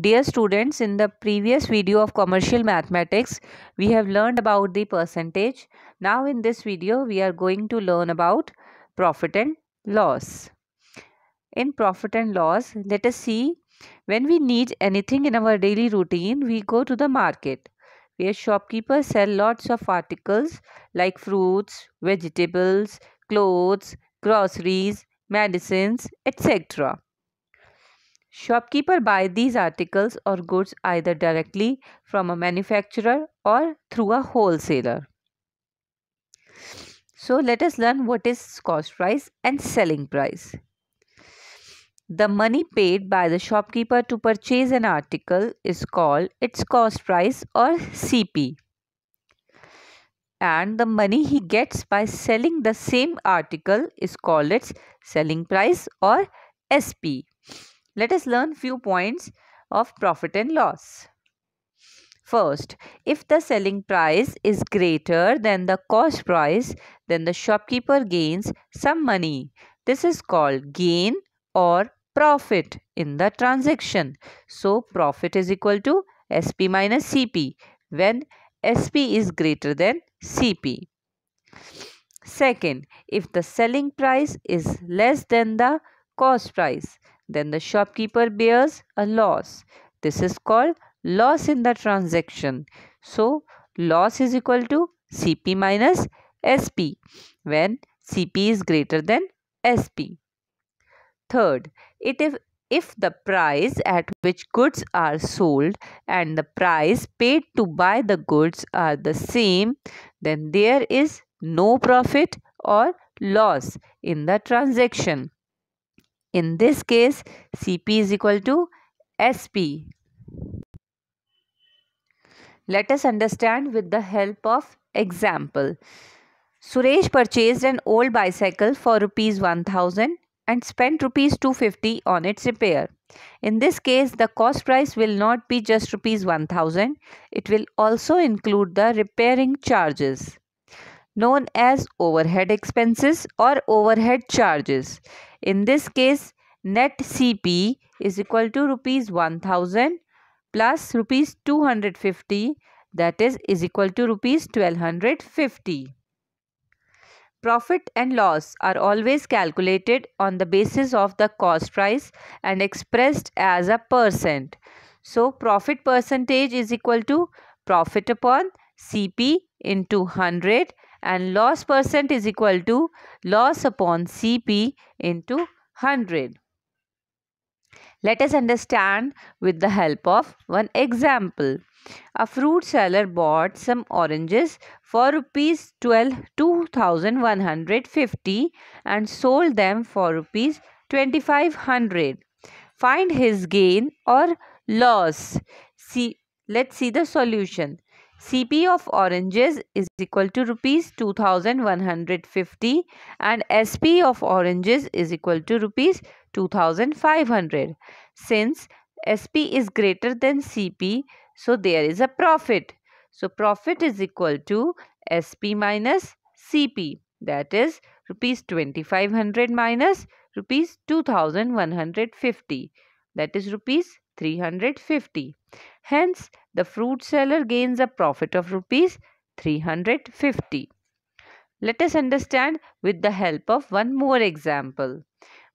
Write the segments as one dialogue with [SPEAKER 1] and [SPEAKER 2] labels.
[SPEAKER 1] Dear students, in the previous video of commercial mathematics, we have learned about the percentage. Now in this video, we are going to learn about profit and loss. In profit and loss, let us see when we need anything in our daily routine, we go to the market where shopkeepers sell lots of articles like fruits, vegetables, clothes, groceries, medicines, etc. Shopkeeper buy these articles or goods either directly from a manufacturer or through a wholesaler. So let us learn what is cost price and selling price. The money paid by the shopkeeper to purchase an article is called its cost price or CP. And the money he gets by selling the same article is called its selling price or SP. Let us learn few points of profit and loss. First, if the selling price is greater than the cost price, then the shopkeeper gains some money. This is called gain or profit in the transaction. So, profit is equal to SP minus CP when SP is greater than CP. Second, if the selling price is less than the cost price, then the shopkeeper bears a loss. This is called loss in the transaction. So, loss is equal to CP minus SP when CP is greater than SP. Third, it if, if the price at which goods are sold and the price paid to buy the goods are the same, then there is no profit or loss in the transaction. In this case, Cp is equal to Sp. Let us understand with the help of example. Suresh purchased an old bicycle for rupees 1000 and spent rupees 250 on its repair. In this case, the cost price will not be just rupees 1000. It will also include the repairing charges known as overhead expenses or overhead charges. In this case, net CP is equal to rupees 1000 plus rupees 250 that is is equal to rupees 1250. Profit and loss are always calculated on the basis of the cost price and expressed as a percent. So profit percentage is equal to profit upon CP into 100 and loss percent is equal to loss upon CP into 100. Let us understand with the help of one example. A fruit seller bought some oranges for rupees 12 2150 and sold them for rupees 2500. Find his gain or loss. See, let's see the solution. CP of oranges is equal to rupees 2150 and SP of oranges is equal to rupees 2500. Since SP is greater than CP, so there is a profit. So profit is equal to SP minus CP that is rupees 2500 minus rupees 2150 that is rupees 350. Hence the fruit seller gains a profit of rupees 350. Let us understand with the help of one more example.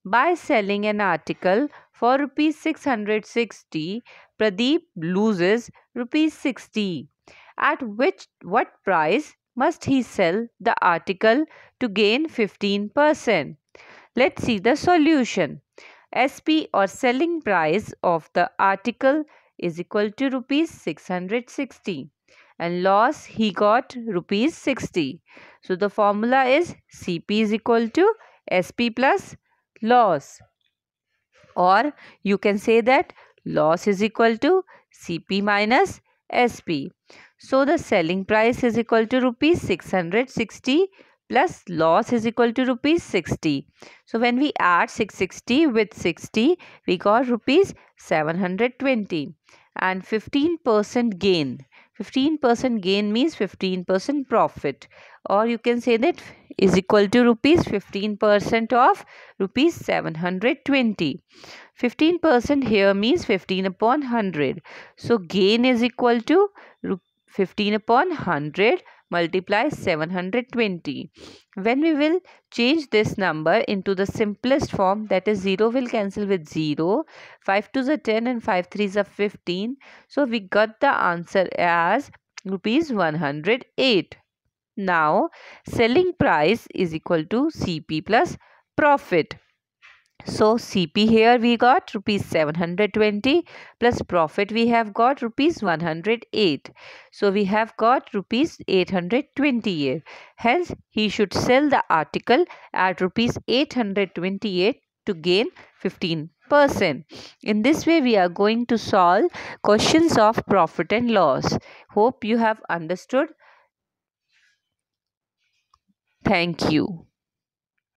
[SPEAKER 1] By selling an article for rupees 660, Pradeep loses rupees 60. At which what price must he sell the article to gain 15%? Let's see the solution. SP or selling price of the article is equal to rupees 660 and loss he got rupees 60. So the formula is CP is equal to SP plus loss or you can say that loss is equal to CP minus SP. So the selling price is equal to rupees 660 plus loss is equal to rupees 60. So when we add 660 with 60, we got rupees 720 and 15% gain. 15% gain means 15% profit or you can say that is equal to rupees 15% of rupees 720. 15% here means 15 upon 100. So gain is equal to 15 upon 100 multiply 720. When we will change this number into the simplest form that is 0 will cancel with 0, 5 to the 10 and 5 three is 15. So we got the answer as rupees 108. Now selling price is equal to CP plus profit. So CP here we got rupees 720 plus profit we have got rupees 108. So we have got rupees 820 Hence he should sell the article at rupees 828 to gain 15%. In this way we are going to solve questions of profit and loss. Hope you have understood. Thank you.